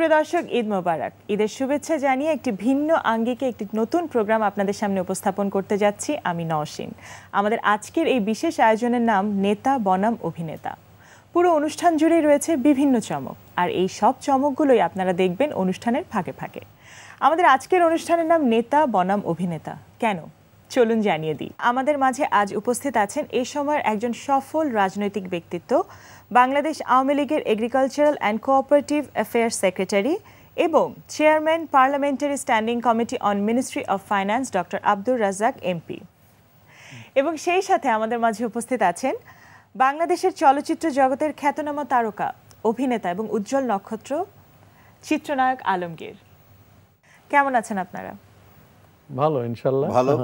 সুপ্রিয় দর্শক ঈদ মোবারক ঈদের শুভেচ্ছা জানিয়ে একটি ভিন্ন আঙ্গিকে একটি নতুন প্রোগ্রাম আপনাদের সামনে উপস্থাপন করতে যাচ্ছি আমি নওশিন আমাদের আজকের এই বিশেষ আয়োজনের নাম নেতা বনাম অভিনেতা পুরো অনুষ্ঠান জুড়েই রয়েছে বিভিন্ন চমক আর এই সব চমকগুলোই আপনারা দেখবেন অনুষ্ঠানের ফাঁকে ফাঁকে আমাদের আজকের অনুষ্ঠানের নাম নেতা বনাম অভিনেতা কেন চলুন জানিয়ে দিই আমাদের মাঝে আজ উপস্থিত আছেন এ সময়ের একজন সফল রাজনৈতিক ব্যক্তিত্ব বাংলাদেশ আওয়ামী লীগের agricultural and cooperative affairs secretary এবং chairman parliamentary standing committee on ministry of finance doctor Abdur Razzak MP এবং সেই সাথে আমাদের মাঝে উপস্থিত আছেন বাংলাদেশের চলচ্চিত্র জগতের খ্যাতনামা তারকা অভিনেতা এবং উজ্জ্বল নক্ষত্র চিত্রনায়ক আলমগীর কেমন আছেন আপনারা ভালো ইনশাল্লাহ ভালো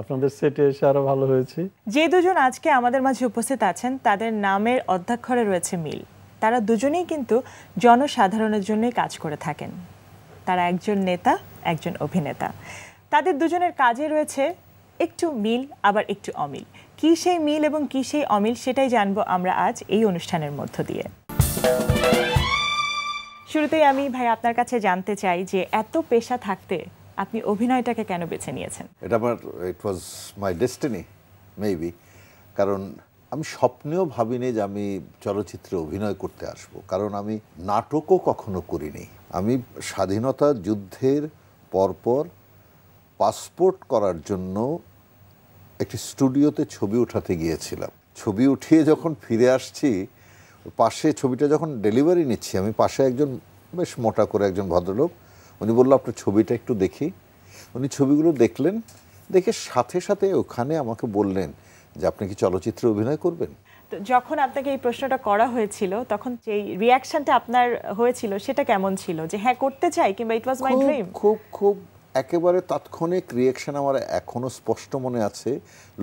আপনাদের সেটে এসে আরো ভালো হয়েছে যে দুজন আজকে আমাদের মাঝে উপস্থিত আছেন তাদের নামের অধ্যক্ষরে রয়েছে মিল তারা দুজনেই কিন্তু জনসাধারণের জন্যই কাজ করে থাকেন তারা একজন নেতা একজন অভিনেতা তাদের দুজনের কাজে রয়েছে একটু মিল আবার একটু অমিল কী সেই মিল এবং কী সেই অমিল সেটাই জানবো আমরা আজ এই অনুষ্ঠানের মধ্য দিয়ে শুরুতেই আমি ভাই আপনার কাছে জানতে চাই যে এত পেশা থাকতে আপনি অভিনয়টাকে কেন বেছে নিয়েছেন এটা আমার ইট ওয়াজ মাই ডেস্টিনি মেবি কারণ আমি স্বপ্নেও ভাবিনি যে আমি চলচ্চিত্রে অভিনয় করতে আসব কারণ আমি নাটকও কখনো করিনি আমি স্বাধীনতা যুদ্ধের পরপর পাসপোর্ট করার জন্য একটি স্টুডিওতে ছবি উঠাতে গিয়েছিলাম ছবি উঠিয়ে যখন ফিরে আসছি পাশে ছবিটা যখন ডেলিভারি নিচ্ছি আমি পাশে একজন বেশ মোটা করে একজন ভদ্রলোক উনি বললো আপনার ছবিটা একটু দেখি উনি ছবিগুলো দেখলেন দেখে সাথে সাথে ওখানে আমাকে বললেন যে আপনি কি চলচ্চিত্রে অভিনয় করবেন তো যখন আপনাকে এই প্রশ্নটা করা হয়েছিল তখন যে রিয়াকশনটা আপনার হয়েছিল সেটা কেমন ছিল যে হ্যাঁ করতে চাই কিংবা ইট ওয়াজ মাই ড্রিম খুব খুব একেবারে তাৎক্ষণিক রিয়েকশন আমার এখনো স্পষ্ট মনে আছে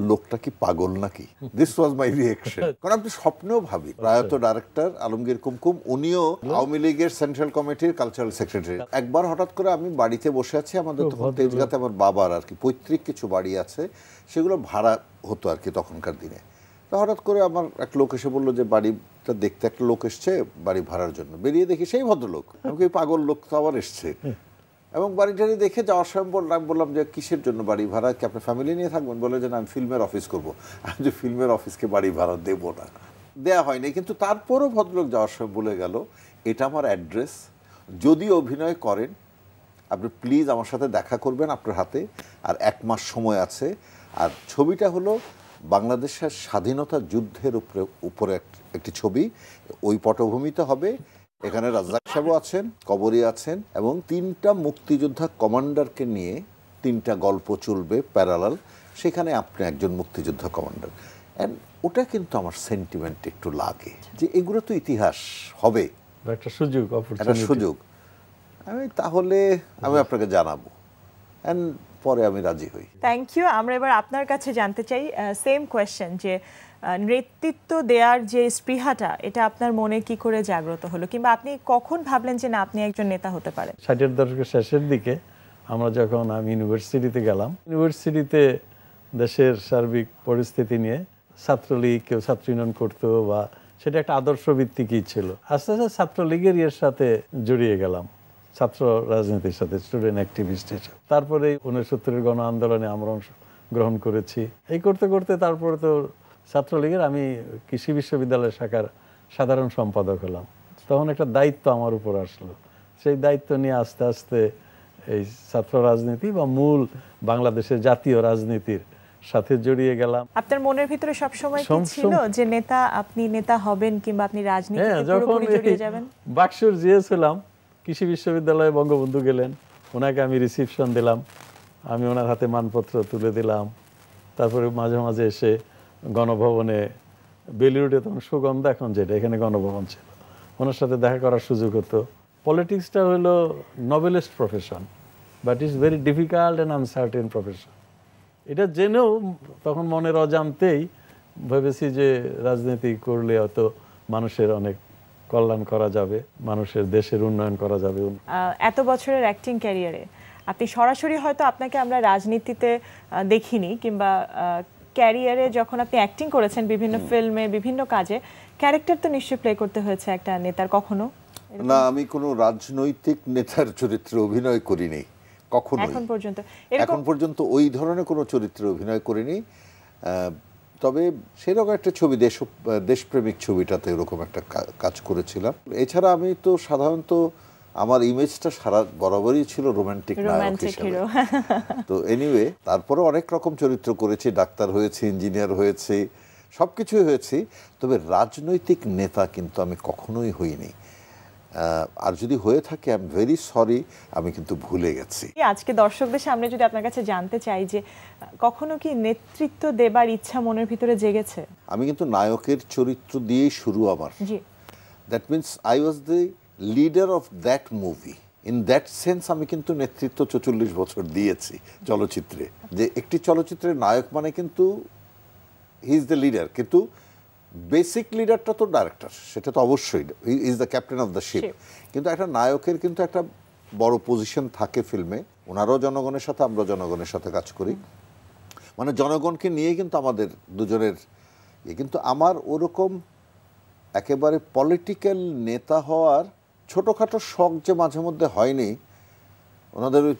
লোকটা কি পাগল নাকি দিস ওয়াজ মাই রিয়েকশন কারণ আমি স্বপ্নেও ভাবি প্রয়াত ডাইরেক্টর আলমগীর কুমকুম উনিও আওয়ামী লীগের সেন্ট্রাল কমিটির কালচারাল সেক্রেটারি একবার হঠাৎ করে আমি বাড়িতে বসে আছি আমাদের তখন তেজগাতে আমার বাবার আর কি পৈতৃক কিছু বাড়ি আছে সেগুলো ভাড়া হতো আর কি তখনকার দিনে হঠাৎ করে আমার এক লোক এসে বললো যে বাড়িটা দেখতে একটা লোক এসছে বাড়ি ভাড়ার জন্য বেরিয়ে দেখি সেই ভদ্রলোক আমাকে পাগল লোক তো আবার এসছে এবং বাড়িটারি দেখে যাওয়ার সময় বললাম বললাম যে কিসের জন্য বাড়ি ভাড়া কি আপনি ফ্যামিলি নিয়ে থাকবেন বলে যে আমি ফিল্মের অফিস করবো আমি যে ফিল্মের অফিসকে বাড়ি ভাড়া দেব না দেয়া হয়নি কিন্তু তারপরও ভদ্রলোক যাওয়ার সময় বলে গেল এটা আমার অ্যাড্রেস যদি অভিনয় করেন আপনি প্লিজ আমার সাথে দেখা করবেন আপনার হাতে আর এক মাস সময় আছে আর ছবিটা হলো বাংলাদেশের স্বাধীনতা যুদ্ধের উপরে উপরে একটি ছবি ওই পটভূমিতে হবে এখানে রাজ্জাক সাহেব আছেন কবরী আছেন এবং তিনটা মুক্তিযোদ্ধা কমান্ডারকে নিয়ে তিনটা গল্প চলবে প্যারালাল সেখানে আপনি একজন মুক্তিযোদ্ধা কমান্ডার অ্যান্ড ওটা কিন্তু আমার সেন্টিমেন্ট একটু লাগে যে এগুলো তো ইতিহাস হবে একটা সুযোগ একটা সুযোগ আমি তাহলে আমি আপনাকে জানাবো অ্যান্ড পরে আমি রাজি হই থ্যাংক ইউ আমরা এবার আপনার কাছে জানতে চাই সেম কোয়েশ্চেন যে নেতৃত্ব দেওয়ার যে স্পৃহাটা এটা আপনার মনে কি করে জাগ্রত হলো কিংবা আপনি কখন ভাবলেন যে না আপনি একজন নেতা হতে পারেন ষাটের দশকের শেষের দিকে আমরা যখন আমি ইউনিভার্সিটিতে গেলাম ইউনিভার্সিটিতে দেশের সার্বিক পরিস্থিতি নিয়ে ছাত্রলীগ কেউ ছাত্র ইউনিয়ন করতো বা সেটা একটা আদর্শ ভিত্তিকই ছিল আস্তে আস্তে ছাত্রলীগের ইয়ের সাথে জড়িয়ে গেলাম ছাত্র রাজনীতির সাথে স্টুডেন্ট অ্যাক্টিভিস্ট হিসেবে তারপরে উনসত্তরের গণ আন্দোলনে আমরা অংশগ্রহণ করেছি এই করতে করতে তারপরে তো ছাত্রলীগের আমি কৃষি বিশ্ববিদ্যালয় শাখার সাধারণ সম্পাদক হলাম তখন একটা দায়িত্ব আমার উপর আসলো সেই দায়িত্ব নিয়ে আস্তে আস্তে এই ছাত্র রাজনীতি বা মূল বাংলাদেশের জাতীয় রাজনীতির সাথে জড়িয়ে গেলাম আপনার মনের ভিতরে সব সময় কি ছিল যে নেতা আপনি নেতা হবেন কিংবা আপনি রাজনীতিতে হ্যাঁ, পুরোপুরি জড়িয়ে যাবেন বাক্সুর গিয়েছিলাম কৃষি বিশ্ববিদ্যালয়ে বঙ্গবন্ধু গেলেন ওনাকে আমি রিসিপশন দিলাম আমি ওনার হাতে মানপত্র তুলে দিলাম তারপরে মাঝে মাঝে এসে গণভবনে বেলিউডে তখন সুগন্ধ এখন যেটা এখানে গণভবন ছিল ওনার সাথে দেখা করার সুযোগ হতো পলিটিক্সটা হলো novelist profession but it's very difficult and uncertain profession এটা জেনেও তখন মনের অজান্তেই ভেবেছি যে রাজনীতি করলে অত মানুষের অনেক কল্যাণ করা যাবে মানুষের দেশের উন্নয়ন করা যাবে এত বছরের অ্যাক্টিং ক্যারিয়ারে আপনি সরাসরি হয়তো আপনাকে আমরা রাজনীতিতে দেখিনি কিংবা ক্যারিয়ারে যখন আপনি অ্যাক্টিং করেছেন বিভিন্ন ফিল্মে বিভিন্ন কাজে ক্যারেক্টার তো নিশ্চয়ই প্লে করতে হয়েছে একটা নেতার কখনো না আমি কোনো রাজনৈতিক নেতার চরিত্রে অভিনয় করিনি কখনো এখন পর্যন্ত এখন পর্যন্ত ওই ধরনের কোনো চরিত্রে অভিনয় করিনি তবে সেরকম একটা ছবি দেশ দেশপ্রেমিক ছবিটাতে এরকম একটা কাজ করেছিলাম এছাড়া আমি তো সাধারণত আমার ইমেজটা সারা বরাবরই ছিল রোমান্টিক নায়ক হিসেবে তো এনিওয়ে তারপরে অনেক রকম চরিত্র করেছি ডাক্তার হয়েছে ইঞ্জিনিয়ার হয়েছে সব কিছুই হয়েছি তবে রাজনৈতিক নেতা কিন্তু আমি কখনোই হইনি আর যদি হয়ে থাকে আই এম ভেরি সরি আমি কিন্তু ভুলে গেছি আজকে দর্শকদের সামনে যদি আপনার কাছে জানতে চাই যে কখনো কি নেতৃত্ব দেবার ইচ্ছা মনের ভিতরে জেগেছে আমি কিন্তু নায়কের চরিত্র দিয়েই শুরু আমার that means I was the leader of that movie in that sense আমি কিন্তু নেতৃত্ব চচল্লিশ বছর দিয়েছি চলচ্চিত্রে যে একটি চলচ্চিত্রের নায়ক মানে কিন্তু হি ইজ দ্য লিডার কিন্তু বেসিক লিডারটা তো ডাইরেক্টর সেটা তো অবশ্যই is the captain of the ship কিন্তু একটা নায়কের কিন্তু একটা বড় পজিশন থাকে ফিল্মে ওনারাও জনগণের সাথে আমরা জনগণের সাথে কাজ করি মানে জনগণকে নিয়ে কিন্তু আমাদের দুজনের ইয়ে, কিন্তু আমার ওরকম একেবারে পলিটিক্যাল নেতা হওয়ার ছোটোখাটো শখ যে মাঝে মধ্যে হয়নি ওনাদের ওই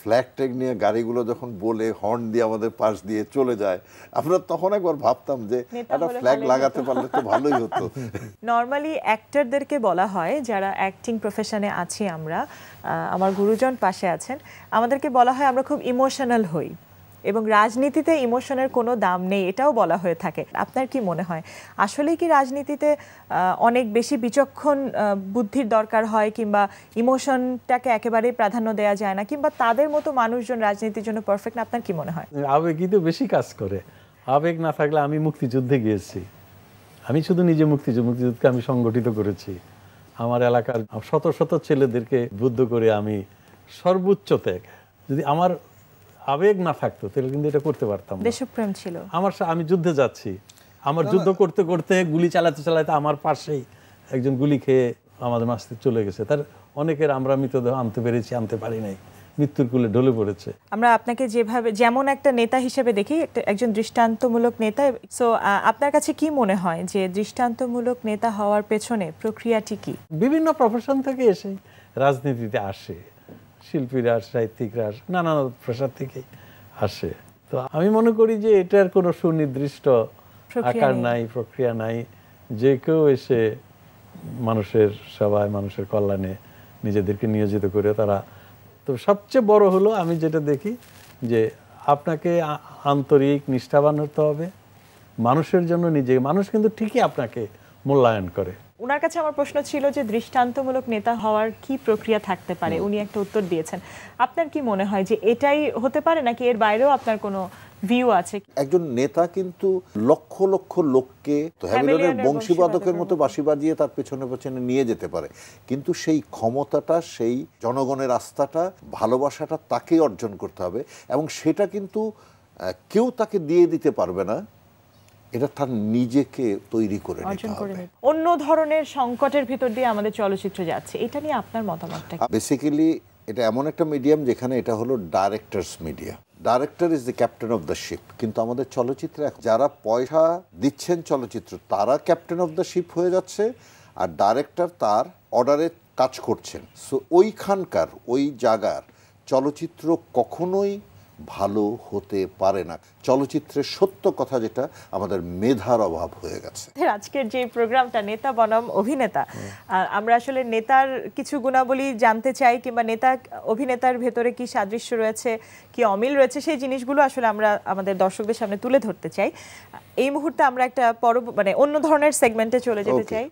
ফ্ল্যাগ ট্যাগ নিয়ে গাড়িগুলো যখন বলে হর্ন দিয়ে আমাদের পাশ দিয়ে চলে যায় আমরা তখন একবার ভাবতাম যে একটা ফ্ল্যাগ লাগাতে পারলে তো ভালোই হতো নর্মালি অ্যাক্টারদেরকে বলা হয় যারা অ্যাক্টিং প্রফেশনে আছি আমরা আমার গুরুজন পাশে আছেন আমাদেরকে বলা হয় আমরা খুব ইমোশনাল হই এবং রাজনীতিতে ইমোশনের কোনো দাম নেই এটাও বলা হয়ে থাকে আপনার কি মনে হয় আসলে কি রাজনীতিতে অনেক বেশি বিচক্ষণ বুদ্ধির দরকার হয় কিংবা ইমোশনটাকে একেবারেই প্রাধান্য দেওয়া যায় না কিংবা তাদের মতো মানুষজন রাজনীতির জন্য পারফেক্ট আপনার কি মনে হয় আবেগই তো বেশি কাজ করে আবেগ না থাকলে আমি মুক্তিযুদ্ধে গিয়েছি আমি শুধু নিজে মুক্তিযুদ্ধ মুক্তিযুদ্ধকে আমি সংগঠিত করেছি আমার এলাকার শত শত ছেলেদেরকে বুদ্ধ করে আমি সর্বোচ্চ ত্যাগ যদি আমার আবেগ না থাকতো তাহলে কিন্তু এটা করতে পারতাম দেশপ্রেম ছিল আমার আমি যুদ্ধে যাচ্ছি আমার যুদ্ধ করতে করতে গুলি চালাতে চালাতে আমার পাশেই একজন গুলি খেয়ে আমাদের মাছ চলে গেছে তার অনেকের আমরা মৃতদেহ আনতে পেরেছি আনতে পারি নাই মৃত্যুর কুলে ঢলে পড়েছে আমরা আপনাকে যেভাবে যেমন একটা নেতা হিসেবে দেখি একজন দৃষ্টান্তমূলক নেতা সো আপনার কাছে কি মনে হয় যে দৃষ্টান্তমূলক নেতা হওয়ার পেছনে প্রক্রিয়াটি কি বিভিন্ন প্রফেশন থেকে এসে রাজনীতিতে আসে শিল্পীরা সাহিত্যিকরা নানান পেশা থেকে আসে তো আমি মনে করি যে এটার কোনো সুনির্দিষ্ট আকার নাই প্রক্রিয়া নাই যে কেউ এসে মানুষের সবাই মানুষের কল্যাণে নিজেদেরকে নিয়োজিত করে তারা তো সবচেয়ে বড় হলো আমি যেটা দেখি যে আপনাকে আন্তরিক নিষ্ঠাবান হতে হবে মানুষের জন্য নিজে মানুষ কিন্তু ঠিকই আপনাকে মূল্যায়ন করে ওনার কাছে আমার প্রশ্ন ছিল যে দৃষ্টান্তমূলক নেতা হওয়ার কি প্রক্রিয়া থাকতে পারে উনি একটা উত্তর দিয়েছেন আপনার কি মনে হয় যে এটাই হতে পারে নাকি এর বাইরেও আপনার কোনো ভিউ আছে একজন নেতা কিন্তু লক্ষ লক্ষ লোককে হ্যামিলনের বংশীবাদকের মতো বাসি বাজিয়ে তার পেছনে পেছনে নিয়ে যেতে পারে কিন্তু সেই ক্ষমতাটা সেই জনগণের আস্থাটা ভালোবাসাটা তাকেই অর্জন করতে হবে এবং সেটা কিন্তু কেউ তাকে দিয়ে দিতে পারবে না এটা তার নিজেকে তৈরি করে নিতে হবে অন্য ধরনের সংকটের ভিতর দিয়ে আমাদের চলচ্চিত্র যাচ্ছে এটা নিয়ে আপনার মতামতটা বেসিক্যালি এটা এমন একটা মিডিয়াম যেখানে এটা হলো directors media director is the captain of the ship কিন্তু আমাদের চলচ্চিত্রে যারা পয়সা দিচ্ছেন চলচ্চিত্র তারা ক্যাপ্টেন অফ দ্য শিপ হয়ে যাচ্ছে আর ডাইরেক্টর তার অর্ডারে কাজ করছেন সো ওইখানকার ওই জায়গার চলচ্চিত্র কখনোই ভালো হতে পারে না চলচ্চিত্রের সত্য কথা যেটা আমাদের মেধার অভাব হয়ে গেছে আজকের যে প্রোগ্রামটা নেতা বনাম অভিনেতা আমরা আসলে নেতার কিছু গুণাবলী জানতে চাই কিংবা নেতা অভিনেতার ভেতরে কি সাদৃশ্য রয়েছে কি অমিল রয়েছে সেই জিনিসগুলো আসলে আমরা আমাদের দর্শকদের সামনে তুলে ধরতে চাই এই মুহূর্তে আমরা একটা পরব মানে অন্য ধরনের সেগমেন্টে চলে যেতে চাই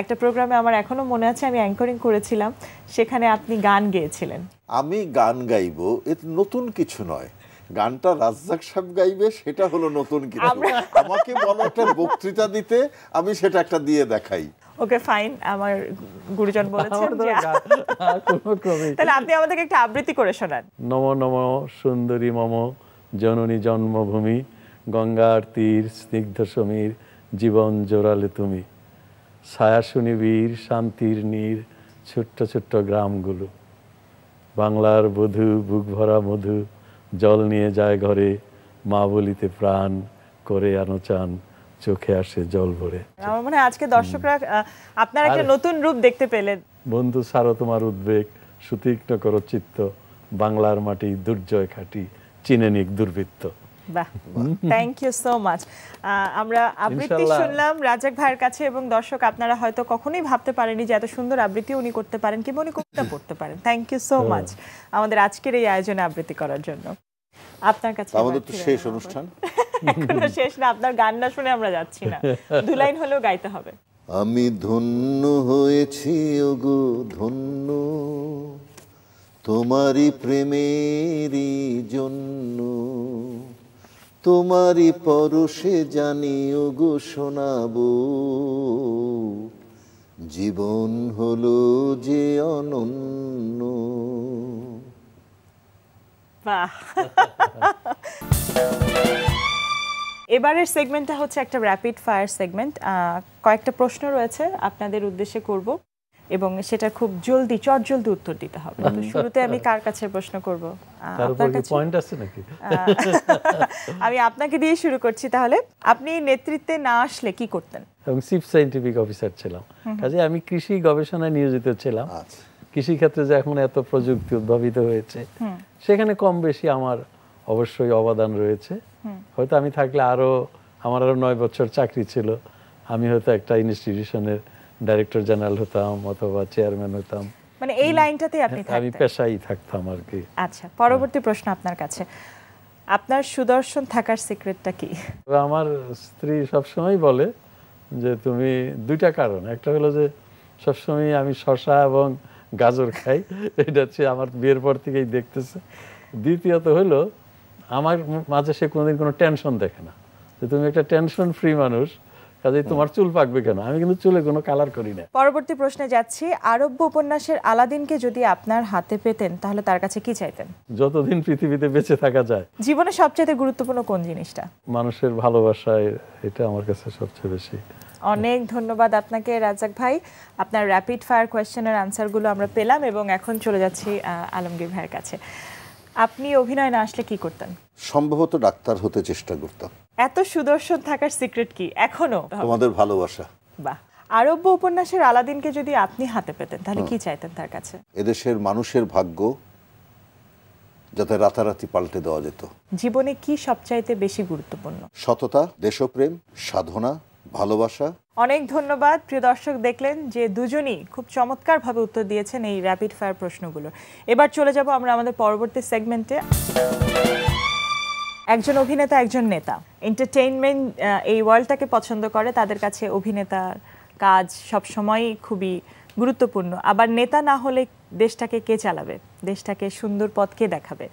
একটা প্রোগ্রামে আমার এখনো মনে আছে আমি অ্যাঙ্করিং করেছিলাম সেখানে আপনি গান গেয়েছিলেন আমি গান গাইব এতে নতুন কিছু নয় গানটা রাজ্জাক সাহেব গাইবে সেটা হলো নতুন কিছু আমাকে বলো একটা বক্তৃতা দিতে আমি সেটা একটা দিয়ে দেখাই ওকে ফাইন আমার গুরুজন বলেছেন তাহলে আপনি আমাদেরকে একটা আবৃত্তি করে শোনান নম নম সুন্দরী মম জননী জন্মভূমি গঙ্গার তীর স্নিগ্ধ সমীর জীবন জোরালে তুমি ছায়াশুনি বীর শান্তির নীর ছোট্ট ছোট্ট গ্রামগুলো বাংলার বধু বুক ভরা মধু জল নিয়ে যায় ঘরে মা বলিতে প্রাণ করে আনো চান চোখে আসে জল ভরে মানে আজকে দর্শকরা আপনার একটা নতুন রূপ দেখতে পেলেন বন্ধু সারো তোমার উদ্বেগ সুতীক্ষ্ণ করো চিত্ত বাংলার মাটি দুর্জয় খাটি চিনে নিক দুর্বৃত্ত বাহ থ্যাংক ইউ সো মাচ আমরা আবৃত্তি শুনলাম রাজাক ভাইয়ের কাছে এবং দর্শক আপনারা হয়তো কখনোই ভাবতে পারেনি যে এত সুন্দর আবৃত্তি উনি করতে পারেন কি উনি কবিতা পড়তে পারেন থ্যাংক ইউ সো মাচ আমাদের আজকের এই আয়োজনে আবৃত্তি করার জন্য আপনার কাছে আমাদের তো শেষ অনুষ্ঠান এখনো শেষ না আপনার গান না শুনে আমরা যাচ্ছি না দু লাইন হলেও গাইতে হবে আমি ধন্য হয়েছি ওগো ধন্য তোমারই প্রেমেরই জন্য তোমারই পরশে জানি ওগো শোনাবো জীবন হলো যে অনন্য এবারের সেগমেন্টটা হচ্ছে একটা র্যাপিড ফায়ার সেগমেন্ট কয়েকটা প্রশ্ন রয়েছে আপনাদের উদ্দেশ্যে করব এবং সেটা খুব জলদি চটজলদি উত্তর দিতে হবে তো শুরুতে আমি কার কাছে প্রশ্ন করব আপনার কাছে পয়েন্ট আছে নাকি আমি আপনাকে দিয়ে শুরু করছি তাহলে আপনি নেতৃত্বে না আসলে কি করতেন এবং চিফ সাইন্টিফিক অফিসার ছিলাম কাজে আমি কৃষি গবেষণায় নিয়োজিত ছিলাম আচ্ছা। কৃষি ক্ষেত্রে যে এখন এত প্রযুক্তি উদ্ভাবিত হয়েছে সেখানে কম বেশি আমার অবশ্যই অবদান রয়েছে হয়তো আমি থাকলে আরো আমার আরো নয় বছর চাকরি ছিল আমি হয়তো একটা ইনস্টিটিউশনের ডাইরেক্টর জেনারেল হতাম অথবা চেয়ারম্যান হতাম মানে এই লাইনটাতেই আপনি আমি পেশাই থাকতাম আর কি আচ্ছা পরবর্তী প্রশ্ন আপনার কাছে আপনার সুদর্শন থাকার সিক্রেটটা কি আমার স্ত্রী সময় বলে যে তুমি দুইটা কারণ একটা হলো যে সব সময় আমি শশা এবং গাজর খাই এটা হচ্ছে আমার বিয়ের পর থেকেই দেখতেছে দ্বিতীয়ত হলো আমার মাঝে সে কোনোদিন কোনো টেনশন দেখে না যে তুমি একটা টেনশন ফ্রি মানুষ কাজে হ্যাঁ। তোমার চুল পাকবে কেন আমি কিন্তু চুলে কোনো কালার করি না পরবর্তী প্রশ্নে যাচ্ছি আরব্য উপন্যাসের আলাদিনকে যদি আপনার হাতে পেতেন তাহলে তার কাছে কি চাইতেন যতদিন পৃথিবীতে বেঁচে থাকা যায় জীবনে সবচেয়ে গুরুত্বপূর্ণ কোন জিনিসটা মানুষের ভালোবাসা এটা আমার কাছে সবচেয়ে বেশি অনেক ধন্যবাদ আপনাকে রাজাক ভাই আপনার র্যাপিড ফায়ার কোয়েশ্চেনের আনসারগুলো আমরা পেলাম এবং এখন চলে যাচ্ছি আলমগীর ভাইয়ের কাছে আপনি অভিনয় না আসলে কি করতেন সম্ভবত ডাক্তার হতে চেষ্টা করতাম এত সুদর্শন থাকার সিক্রেট কি এখনো তোমাদের ভালোবাসা বাহ আরব্য উপন্যাসের আলাদিনকে যদি আপনি হাতে পেতেন তাহলে কি চাইতেন তার কাছে এদেশের মানুষের ভাগ্য যাতে রাতারাতি পাল্টে দেওয়া যেত জীবনে কি সবচাইতে বেশি গুরুত্বপূর্ণ সততা দেশপ্রেম সাধনা ভালোবাসা অনেক ধন্যবাদ প্রিয় দর্শক দেখলেন যে দুজনই খুব চমৎকারভাবে উত্তর দিয়েছেন এই র্যাপিড ফায়ার প্রশ্নগুলো এবার চলে যাব আমরা আমাদের পরবর্তী সেগমেন্টে একজন অভিনেতা একজন নেতা এন্টারটেইনমেন্ট এই ওয়ার্ল্ডটাকে পছন্দ করে তাদের কাছে অভিনেতার কাজ সবসময়ই খুবই গুরুত্বপূর্ণ আবার নেতা না হলে দেশটাকে কে চালাবে দেশটাকে সুন্দর পথকে দেখাবে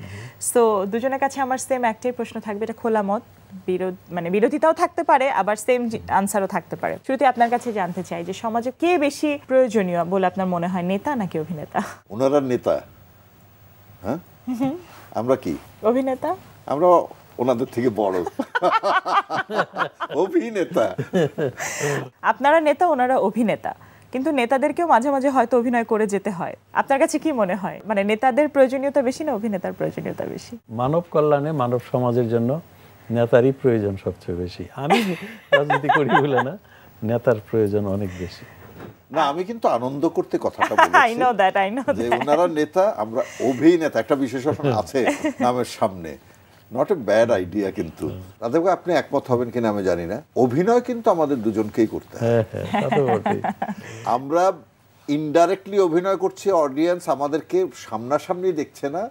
সো দুজনের কাছে আমার সেম একটাই প্রশ্ন থাকবে এটা খোলা মত বিরোধ মানে বিরোধিতাও থাকতে পারে আবার সেম আনসারও থাকতে পারে শুরুতে আপনার কাছে জানতে চাই যে সমাজে কে বেশি প্রয়োজনীয় বলে আপনার মনে হয় নেতা নাকি অভিনেতা ওনারা নেতা হ্যাঁ আমরা কি অভিনেতা আমরা ওনাদের থেকে বড় অভিনেতা আপনারা নেতা ওনারা অভিনেতা কিন্তু নেতাদেরকেও মাঝে মাঝে হয়তো অভিনয় করে যেতে হয় আপনার কাছে কি মনে হয় মানে নেতাদের প্রয়োজনীয়তা বেশি না অভিনেতার প্রয়োজনীয়তা বেশি মানব কল্যাণে মানব সমাজের জন্য নেতারই প্রয়োজন সবচেয়ে বেশি আমি রাজনীতি করি বলে না নেতার প্রয়োজন অনেক বেশি না আমি কিন্তু আনন্দ করতে কথাটা বলছি I know that I know যে ওনারা নেতা আমরা অভিনেতা একটা বিশেষণ আছে নামের সামনে নট এ ব্যাড আইডিয়া কিন্তু রাধেব আপনি একমত হবেন কিনা আমি জানি না অভিনয় কিন্তু আমাদের দুজনকেই করতে হ্যাঁ, হ্যাঁ, আমরা ইনডাইরেক্টলি অভিনয় করছি অডিয়েন্স আমাদেরকে সামনাসামনি দেখছে না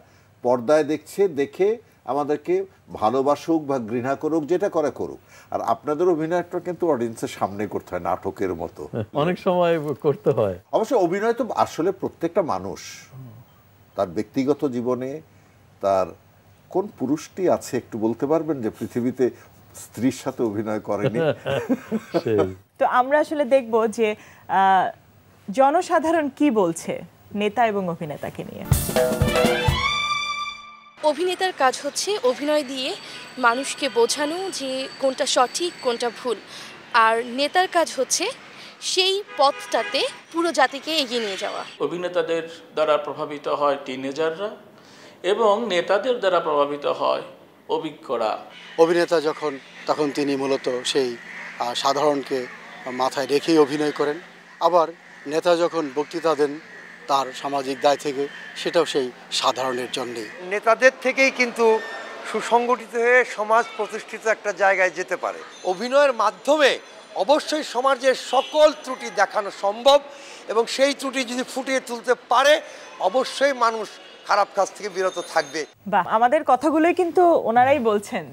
পর্দায় দেখছে দেখে আমাদেরকে ভালোবাসুক বা ঘৃণা করুক যেটা করে করুক আর আপনাদের অভিনয়টা কিন্তু অডিয়েন্সের সামনে করতে হয় নাটকের মতো অনেক সময় করতে হয় অবশ্য অভিনয় তো আসলে প্রত্যেকটা মানুষ তার ব্যক্তিগত জীবনে তার কোন পুরুষটি আছে একটু বলতে পারবেন যে পৃথিবীতে স্ত্রীর সাথে অভিনয় করেনি তো আমরা আসলে দেখব যে জনসাধারণ কি বলছে নেতা এবং অভিনেতাকে নিয়ে অভিনেতার কাজ হচ্ছে অভিনয় দিয়ে মানুষকে বোঝানো যে কোনটা সঠিক কোনটা ভুল আর নেতার কাজ হচ্ছে সেই পথটাতে পুরো জাতিকে এগিয়ে নিয়ে যাওয়া অভিনেতাদের দ্বারা প্রভাবিত হয় টিনেজাররা এবং নেতাদের দ্বারা প্রভাবিত হয় অভিজ্ঞরা অভিনেতা যখন তখন তিনি মূলত সেই সাধারণকে মাথায় রেখেই অভিনয় করেন আবার নেতা যখন বক্তৃতা দেন তার সামাজিক দায় থেকে সেটাও সেই সাধারণের জন্যে নেতাদের থেকেই কিন্তু সুসংগঠিত হয়ে সমাজ প্রতিষ্ঠিত একটা জায়গায় যেতে পারে অভিনয়ের মাধ্যমে অবশ্যই সমাজের সকল ত্রুটি দেখানো সম্ভব এবং সেই ত্রুটি যদি ফুটিয়ে তুলতে পারে অবশ্যই মানুষ খারাপ কাজ থেকে বিরত থাকবে বাহ আমাদের কথাগুলোই কিন্তু ওনারাই বলছেন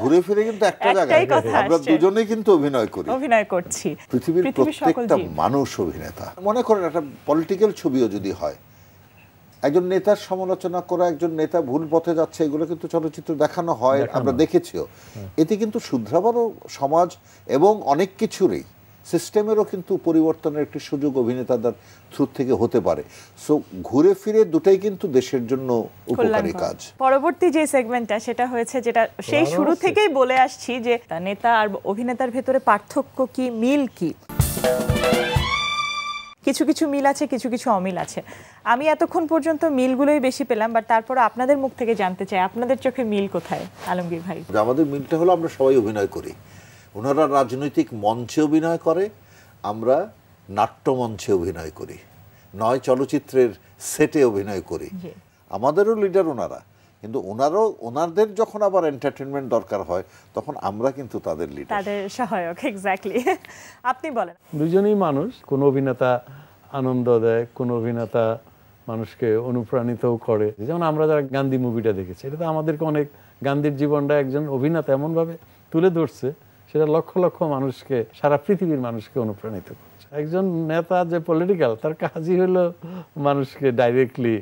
ঘুরে ফিরে কিন্তু একটা জায়গায় আমরা দুজনেই কিন্তু অভিনয় করি অভিনয় করছি পৃথিবীর প্রত্যেকটা মানুষ অভিনেতা মনে করেন একটা পলিটিক্যাল ছবিও যদি হয় একজন নেতার সমালোচনা করা একজন নেতা ভুল পথে যাচ্ছে এগুলো কিন্তু চলচ্চিত্র দেখানো হয় আমরা দেখেছিও এতে কিন্তু শুধরাবারও সমাজ এবং অনেক কিছুরই সিস্টেমেরও কিন্তু পরিবর্তনের একটি সুযোগ অভিনেতাদের থ্রু থেকে হতে পারে সো ঘুরে ফিরে দুটাই কিন্তু দেশের জন্য উপকারী কাজ পরবর্তী যে সেগমেন্টটা সেটা হয়েছে যেটা সেই শুরু থেকেই বলে আসছি যে নেতা আর অভিনেতার ভেতরে পার্থক্য কি মিল কি কিছু কিছু মিল আছে কিছু কিছু অমিল আছে আমি এতক্ষণ পর্যন্ত মিলগুলোই বেশি পেলাম বাট তারপর আপনাদের মুখ থেকে জানতে চাই আপনাদের চোখে মিল কোথায় আলমগীর ভাই আমাদের মিলটা হলো আমরা সবাই অভিনয় করি ওনারা রাজনৈতিক মঞ্চে অভিনয় করে আমরা নাট্যমঞ্চে অভিনয় করি নয় চলচ্চিত্রের সেটে অভিনয় করি আমাদেরও লিডার ওনারা কিন্তু ওনারও ওনাদের যখন আবার এন্টারটেনমেন্ট দরকার হয় তখন আমরা কিন্তু তাদের লিডার তাদের সহায়ক এক্স্যাক্টলি আপনি বলেন দুজনেই মানুষ কোন অভিনেতা আনন্দ দেয় কোন অভিনেতা মানুষকে অনুপ্রাণিতও করে যেমন আমরা যারা গান্ধী মুভিটা দেখেছি এটা তো আমাদেরকে অনেক গান্ধীর জীবনটা একজন অভিনেতা এমনভাবে তুলে ধরছে সেটা লক্ষ লক্ষ মানুষকে সারা পৃথিবীর মানুষকে অনুপ্রাণিত করছে একজন নেতা যে পলিটিক্যাল তার কাজই হলো মানুষকে ডাইরেক্টলি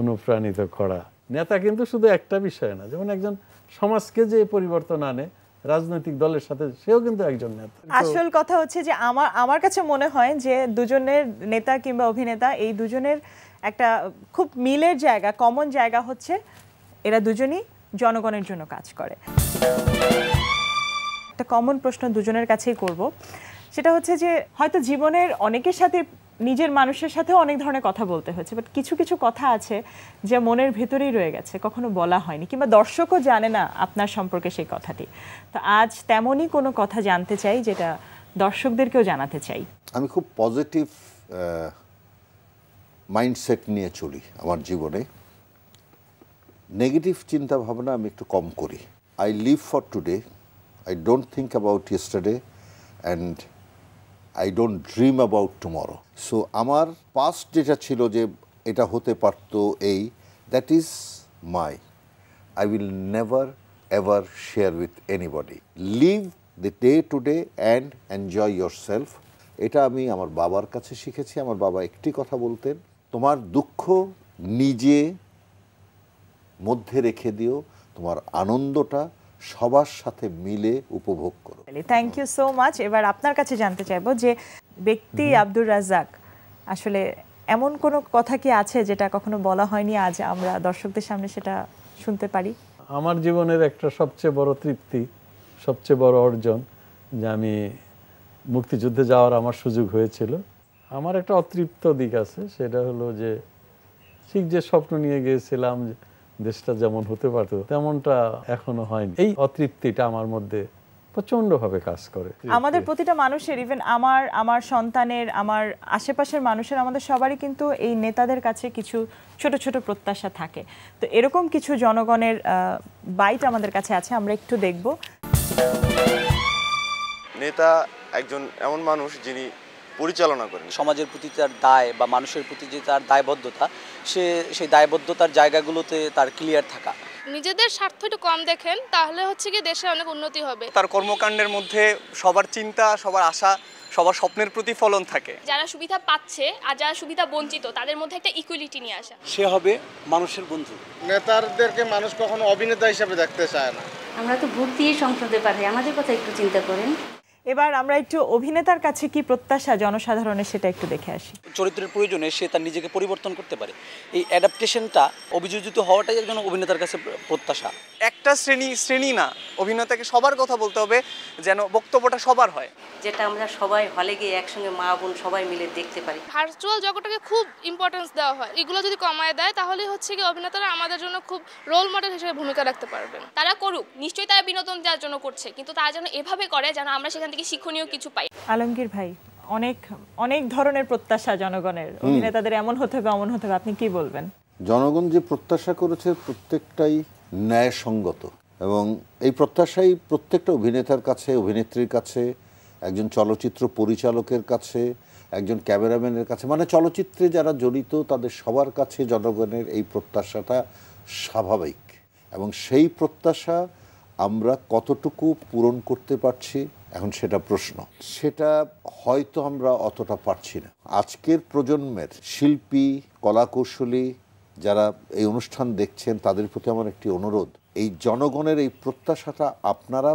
অনুপ্রাণিত করা নেতা কিন্তু শুধু একটা বিষয় না যেমন একজন সমাজকে যে পরিবর্তন আনে রাজনৈতিক দলের সাথে সেও কিন্তু একজন নেতা আসল কথা হচ্ছে যে আমার আমার কাছে মনে হয় যে দুজনের নেতা কিংবা অভিনেতা এই দুজনের একটা খুব মিলের জায়গা কমন জায়গা হচ্ছে এরা দুজনই জনগণের জন্য কাজ করে একটা কমন প্রশ্ন দুজনের কাছেই করব সেটা হচ্ছে যে হয়তো জীবনের অনেকের সাথে নিজের মানুষের সাথে অনেক ধরনের কথা বলতে হয়েছে বাট কিছু কিছু কথা আছে যা মনের ভেতরেই রয়ে গেছে কখনো বলা হয়নি কিংবা দর্শকও জানে না আপনার সম্পর্কে সেই কথাটি তো আজ তেমনই কোনো কথা জানতে চাই যেটা দর্শকদেরকেও জানাতে চাই আমি খুব পজিটিভ মাইন্ডসেট নিয়ে চলি আমার জীবনে নেগেটিভ চিন্তা ভাবনা আমি একটু কম করি I live for today I don't think about yesterday and I don't dream about tomorrow so আমার পাস্ট যেটা ছিল যে এটা হতে পারত এই that is my I will never ever share with anybody live the day today and enjoy yourself এটা আমি আমার বাবার কাছে শিখেছি আমার বাবা একটি কথা বলতেন তোমার দুঃখ নিজে মধ্যে রেখে দিও তোমার আনন্দটা সবার সাথে মিলে উপভোগ করো থ্যাংক ইউ সো মাচ এবার আপনার কাছে জানতে চাইবো যে ব্যক্তি আব্দুর রাজাক আসলে এমন কোনো কথা কি আছে যেটা কখনো বলা হয়নি আজ আমরা দর্শকদের সামনে সেটা শুনতে পারি আমার জীবনের একটা সবচেয়ে বড় তৃপ্তি সবচেয়ে বড় অর্জন যে আমি মুক্তিযুদ্ধে যাওয়ার আমার সুযোগ হয়েছিল আমার একটা অতৃপ্ত দিক আছে সেটা হলো যে ঠিক যে স্বপ্ন নিয়ে গিয়েছিলাম দেশটা যেমন হতে পারত তেমনটা এখনো হয়নি এই অতৃপ্তিটা আমার মধ্যে প্রচন্ডভাবে কাজ করে আমাদের প্রতিটা মানুষের ইভেন আমার আমার সন্তানের আমার আশেপাশের মানুষের আমাদের সবারই কিন্তু এই নেতাদের কাছে কিছু ছোট ছোট প্রত্যাশা থাকে তো এরকম কিছু জনগণের বাইট আমাদের কাছে আছে আমরা একটু দেখব নেতা একজন এমন মানুষ যিনি পরিচালনা করেন সমাজের প্রতি তার দায় বা মানুষের প্রতি যে তার দায়বদ্ধতা সে সেই দায়বদ্ধতার জায়গাগুলোতে তার ক্লিয়ার থাকা নিজেদের স্বার্থ একটু কম দেখেন তাহলে হচ্ছে কি দেশে অনেক উন্নতি হবে তার কর্মকাণ্ডের মধ্যে সবার চিন্তা সবার আশা সবার স্বপ্নের প্রতি ফলন থাকে যারা সুবিধা পাচ্ছে আর যারা সুবিধা বঞ্চিত তাদের মধ্যে একটা ইকুইলিটি নিয়ে আসা সে হবে মানুষের বন্ধু নেতাদেরকে মানুষ কখনো অভিনেতা হিসেবে দেখতে চায় না আমরা তো ভোট দিয়ে সংসদে পাঠাই আমাদের কথা একটু চিন্তা করেন এবার আমরা একটু অভিনেতার কাছে কি প্রত্যাশা জনসাধারণের সেটা একটু দেখে আসি চরিত্রের প্রয়োজনে সে তার নিজেকে পরিবর্তন করতে পারে এই অ্যাডাপ্টেশনটা অভিযোজিত হওয়াটাই একজন অভিনেতার কাছে প্রত্যাশা একটা শ্রেণী শ্রেণী না অভিনেতাকে সবার কথা বলতে হবে যেন বক্তব্যটা সবার হয় যেটা আমরা সবাই হলে গিয়ে একসঙ্গে মা বোন সবাই মিলে দেখতে পারি ভার্চুয়াল জগৎটাকে খুব ইম্পর্টেন্স দেওয়া হয় এগুলো যদি কমায় দেয় তাহলে হচ্ছে কি অভিনেতারা আমাদের জন্য খুব রোল মডেল হিসেবে ভূমিকা রাখতে পারবেন তারা করুক নিশ্চয়ই তারা বিনোদন দেওয়ার জন্য করছে কিন্তু তারা যেন এভাবে করে যেন আমরা সেখান থেকে শিক্ষণীয় কিছু পাই আলমগীর ভাই অনেক অনেক ধরনের প্রত্যাশা জনগণের অভিনেতাদের এমন হতে হবে অমন হতে হবে আপনি কি বলবেন জনগণ যে প্রত্যাশা করেছে প্রত্যেকটাই ন্যায়সঙ্গত এবং এই প্রত্যাশাই প্রত্যেকটা অভিনেতার কাছে অভিনেত্রীর কাছে একজন চলচ্চিত্র পরিচালকের কাছে একজন ক্যামেরাম্যানের কাছে মানে চলচ্চিত্রে যারা জড়িত তাদের সবার কাছে জনগণের এই প্রত্যাশাটা স্বাভাবিক এবং সেই প্রত্যাশা আমরা কতটুকু পূরণ করতে পারছি এখন সেটা প্রশ্ন সেটা হয়তো আমরা অতটা পারছি না আজকের প্রজন্মের শিল্পী কলাকৌশলী যারা এই অনুষ্ঠান দেখছেন তাদের প্রতি আমার একটি অনুরোধ এই জনগণের এই প্রত্যাশাটা আপনারা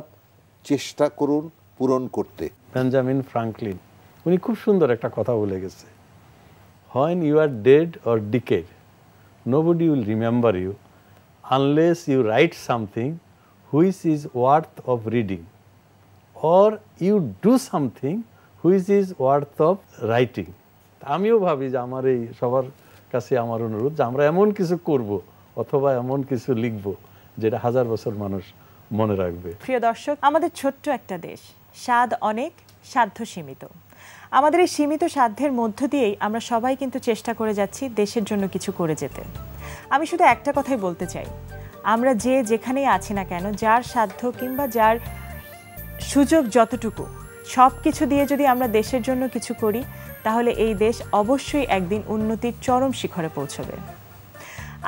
চেষ্টা করুন পূরণ করতে বেঞ্জামিন ফ্রাঙ্কলিন উনি খুব সুন্দর একটা কথা বলে গেছে when you are dead or decayed nobody will remember you unless you write something which is worth of reading or you do something which is worth of writing. আমিও ভাবি যে আমার এই সবার কাছে আমার অনুরোধ যে আমরা এমন কিছু করব অথবা এমন কিছু লিখব যেটা হাজার বছর মানুষ মনে রাখবে প্রিয় দর্শক আমাদের ছোট্ট একটা দেশ স্বাদ অনেক সাধ্য সীমিত আমাদের এই সীমিত সাধ্যের মধ্য দিয়েই আমরা সবাই কিন্তু চেষ্টা করে যাচ্ছি দেশের জন্য কিছু করে যেতে আমি শুধু একটা কথাই বলতে চাই আমরা যে যেখানেই আছি না কেন যার সাধ্য কিংবা যার সুযোগ যতটুকু সব কিছু দিয়ে যদি আমরা দেশের জন্য কিছু করি তাহলে এই দেশ অবশ্যই একদিন উন্নতির চরম শিখরে পৌঁছবে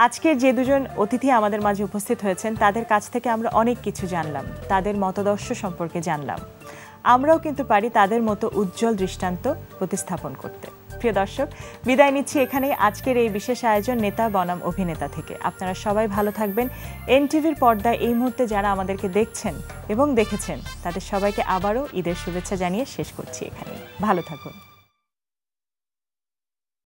আজকের যে দুজন অতিথি আমাদের মাঝে উপস্থিত হয়েছেন তাদের কাছ থেকে আমরা অনেক কিছু জানলাম তাদের মতাদর্শ সম্পর্কে জানলাম আমরাও কিন্তু পারি তাদের মতো উজ্জ্বল দৃষ্টান্ত প্রতিস্থাপন করতে প্রিয় দর্শক বিদায় নিচ্ছি এখানে আজকের এই বিশেষ আয়োজন নেতা বনাম অভিনেতা থেকে আপনারা সবাই ভালো থাকবেন এনটিভির পর্দায় এই মুহূর্তে যারা আমাদেরকে দেখছেন এবং দেখেছেন তাদের সবাইকে আবারও ঈদের শুভেচ্ছা জানিয়ে শেষ করছি এখানে ভালো থাকুন